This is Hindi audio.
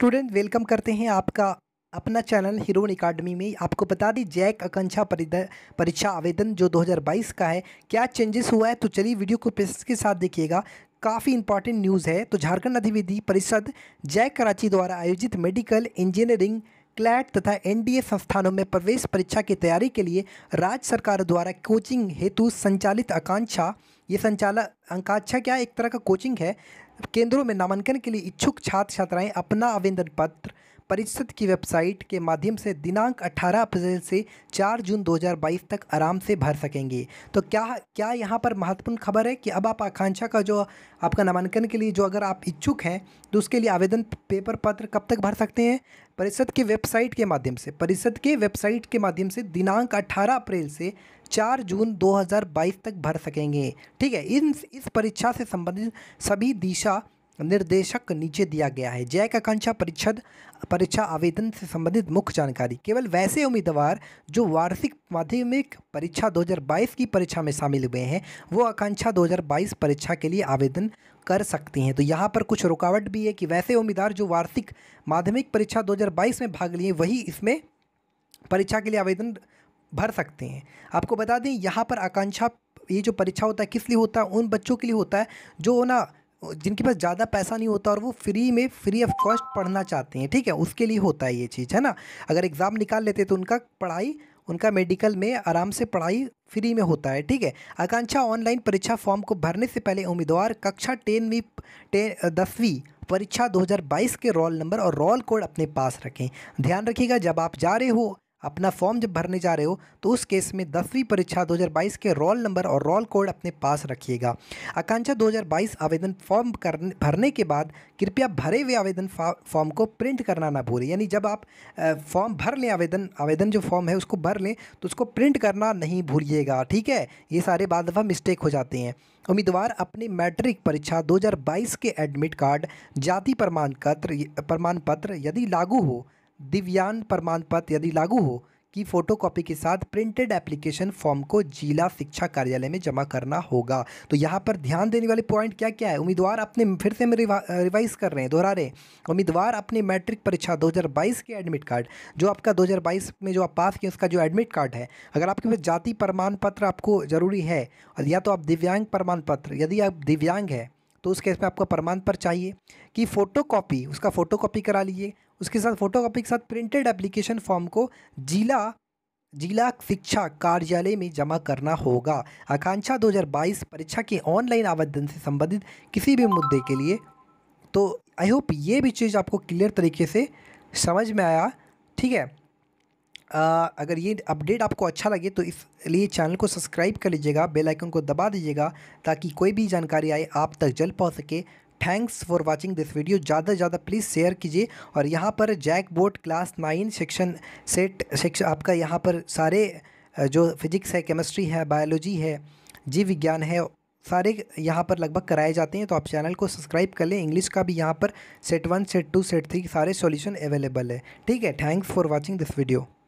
स्टूडेंट वेलकम करते हैं आपका अपना चैनल हीरोन अकाडमी में आपको बता दी जैक आकांक्षा परीक्षा आवेदन जो 2022 का है क्या चेंजेस हुआ है तो चलिए वीडियो को पेस्ट के साथ देखिएगा काफ़ी इंपॉर्टेंट न्यूज़ है तो झारखंड अधिविधि परिषद जैक कराची द्वारा आयोजित मेडिकल इंजीनियरिंग क्लैट तथा एनडीए संस्थानों में प्रवेश परीक्षा की तैयारी के लिए राज्य सरकार द्वारा कोचिंग हेतु संचालित आकांक्षा ये संचालक अंकाक्षा क्या एक तरह का कोचिंग है केंद्रों में नामांकन के लिए इच्छुक छात्र छात्राएं अपना आवेदन पत्र परिषद की वेबसाइट के माध्यम से दिनांक 18 अप्रैल से 4 जून 2022 तक आराम से भर सकेंगे तो क्या क्या यहाँ पर महत्वपूर्ण खबर है कि अब आप आकांक्षा का जो आपका नामांकन के लिए जो अगर आप इच्छुक हैं तो उसके लिए आवेदन पेपर पत्र कब तक भर सकते हैं परिषद की वेबसाइट के माध्यम से परिषद के वेबसाइट के माध्यम से दिनांक अठारह अप्रैल से चार जून 2022 तक भर सकेंगे ठीक है इन इस परीक्षा से संबंधित सभी दिशा निर्देशक नीचे दिया गया है जैक आकांक्षा परिषद परीक्षा आवेदन से संबंधित मुख्य जानकारी केवल वैसे उम्मीदवार जो वार्षिक माध्यमिक परीक्षा 2022 की परीक्षा में शामिल हुए हैं वो आकांक्षा 2022 परीक्षा के लिए आवेदन कर सकती हैं तो यहाँ पर कुछ रुकावट भी है कि वैसे उम्मीदवार जो वार्षिक माध्यमिक परीक्षा दो में भाग लिए वही इसमें परीक्षा के लिए आवेदन भर सकते हैं आपको बता दें यहाँ पर आकांक्षा ये जो परीक्षा होता है किस लिए होता है उन बच्चों के लिए होता है जो ना जिनके पास ज़्यादा पैसा नहीं होता और वो फ्री में फ्री ऑफ कॉस्ट पढ़ना चाहते हैं ठीक है उसके लिए होता है ये चीज़ है ना अगर एग्ज़ाम निकाल लेते तो उनका पढ़ाई उनका मेडिकल में आराम से पढ़ाई फ्री में होता है ठीक है आकांक्षा ऑनलाइन परीक्षा फॉर्म को भरने से पहले उम्मीदवार कक्षा टेनवीं टे, दसवीं परीक्षा 2022 के रोल नंबर और रोल कोड अपने पास रखें ध्यान रखिएगा जब आप जा रहे हो अपना फॉर्म जब भरने जा रहे हो तो उस केस में दसवीं परीक्षा 2022 के रोल नंबर और रोल कोड अपने पास रखिएगा आकांक्षा 2022 आवेदन फॉर्म भरने के बाद कृपया भरे हुए आवेदन फॉर्म को प्रिंट करना ना भूलें यानी जब आप फॉर्म भर लें आवेदन आवेदन जो फॉर्म है उसको भर लें तो उसको प्रिंट करना नहीं भूलिएगा ठीक है ये सारे बाद दफ़ा मिस्टेक हो जाते हैं उम्मीदवार अपनी मैट्रिक परीक्षा 2022 के एडमिट कार्ड जाति प्रमाण पत्र प्रमाण पत्र यदि लागू हो दिव्यांग प्रमाण पत्र यदि लागू हो की फोटोकॉपी के साथ प्रिंटेड एप्लीकेशन फॉर्म को जिला शिक्षा कार्यालय में जमा करना होगा तो यहाँ पर ध्यान देने वाले पॉइंट क्या क्या है उम्मीदवार अपने फिर से हम रिवा, रिवाइज कर रहे हैं दोहरा रहे हैं उम्मीदवार अपने मैट्रिक परीक्षा 2022 के एडमिट कार्ड जो आपका 2022 में जो आप पास किए उसका जो एडमिट कार्ड है अगर आपके पास जाति प्रमाण पत्र आपको ज़रूरी है या तो आप दिव्यांग प्रमाण पत्र यदि आप दिव्यांग है तो उस केस में आपका प्रमाण पत्र चाहिए कि फ़ोटोकॉपी उसका फ़ोटोकॉपी करा लीजिए उसके साथ फोटोकॉपी के साथ प्रिंटेड एप्लीकेशन फॉर्म को जिला जिला शिक्षा कार्यालय में जमा करना होगा आकांक्षा 2022 परीक्षा के ऑनलाइन आवेदन से संबंधित किसी भी मुद्दे के लिए तो आई होप ये भी चीज़ आपको क्लियर तरीके से समझ में आया ठीक है आ, अगर ये अपडेट आपको अच्छा लगे तो इसलिए चैनल को सब्सक्राइब कर लीजिएगा बेल आइकन को दबा दीजिएगा ताकि कोई भी जानकारी आए आप तक जल्द पहुँच सके thanks for watching this video ज़्यादा से ज़्यादा प्लीज़ शेयर कीजिए और यहाँ पर JAC board class nine section set section आपका यहाँ पर सारे जो फिजिक्स है केमिस्ट्री है बायोलॉजी है जीव विज्ञान है सारे यहाँ पर लगभग कराए जाते हैं तो आप चैनल को सब्सक्राइब कर लें इंग्लिश का भी यहाँ पर set one set two set three सारे सॉल्यूशन अवेलेबल है ठीक है thanks for watching this video